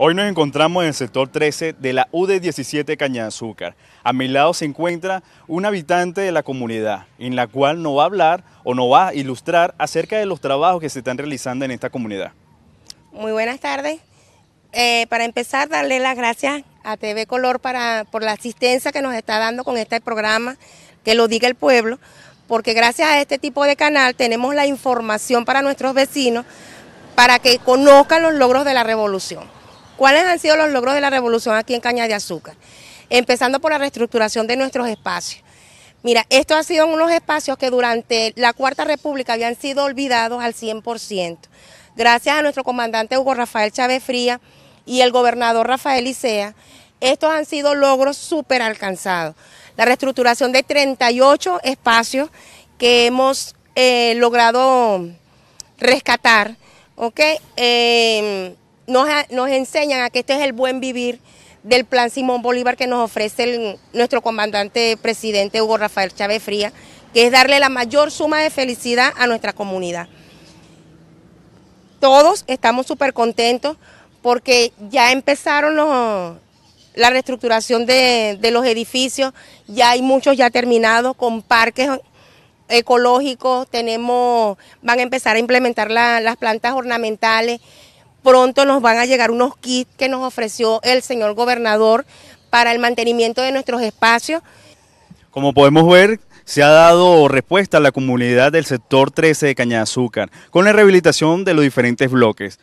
Hoy nos encontramos en el sector 13 de la UD17 Caña de Azúcar. A mi lado se encuentra un habitante de la comunidad, en la cual nos va a hablar o nos va a ilustrar acerca de los trabajos que se están realizando en esta comunidad. Muy buenas tardes. Eh, para empezar, darle las gracias a TV Color para, por la asistencia que nos está dando con este programa, que lo diga el pueblo, porque gracias a este tipo de canal tenemos la información para nuestros vecinos para que conozcan los logros de la revolución. ¿Cuáles han sido los logros de la revolución aquí en Caña de Azúcar? Empezando por la reestructuración de nuestros espacios. Mira, estos han sido unos espacios que durante la Cuarta República habían sido olvidados al 100%. Gracias a nuestro comandante Hugo Rafael Chávez Fría y el gobernador Rafael Isea, estos han sido logros súper alcanzados. La reestructuración de 38 espacios que hemos eh, logrado rescatar, ¿ok? Em, nos, enseñan a que este es el buen vivir del plan Simón Bolívar que nos ofrece nuestro comandante presidente Hugo Rafael Chávez Fría, que es darle la mayor suma de felicidad a nuestra comunidad. Todos estamos súper contentos porque ya empezaron la reestructuración de, los edificios, ya hay muchos ya terminados con parques ecológicos, tenemos, van a empezar a implementar las plantas ornamentales, pronto nos van a llegar unos kits que nos ofreció el señor gobernador para el mantenimiento de nuestros espacios. Como podemos ver, se ha dado respuesta a la comunidad del sector 13 de Caña de Azúcar con la rehabilitación de los diferentes bloques.